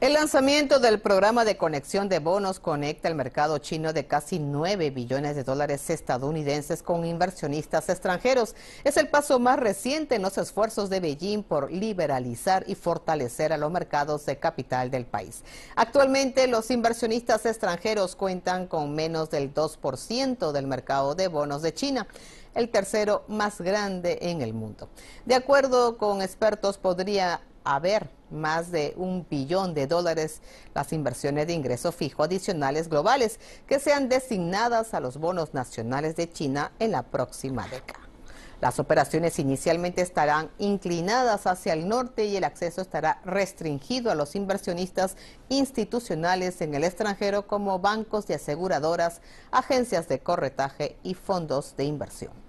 El lanzamiento del programa de conexión de bonos conecta el mercado chino de casi 9 billones de dólares estadounidenses con inversionistas extranjeros. Es el paso más reciente en los esfuerzos de Beijing por liberalizar y fortalecer a los mercados de capital del país. Actualmente los inversionistas extranjeros cuentan con menos del 2% del mercado de bonos de China el tercero más grande en el mundo. De acuerdo con expertos, podría haber más de un billón de dólares las inversiones de ingreso fijo adicionales globales que sean designadas a los bonos nacionales de China en la próxima década. Las operaciones inicialmente estarán inclinadas hacia el norte y el acceso estará restringido a los inversionistas institucionales en el extranjero como bancos y aseguradoras, agencias de corretaje y fondos de inversión.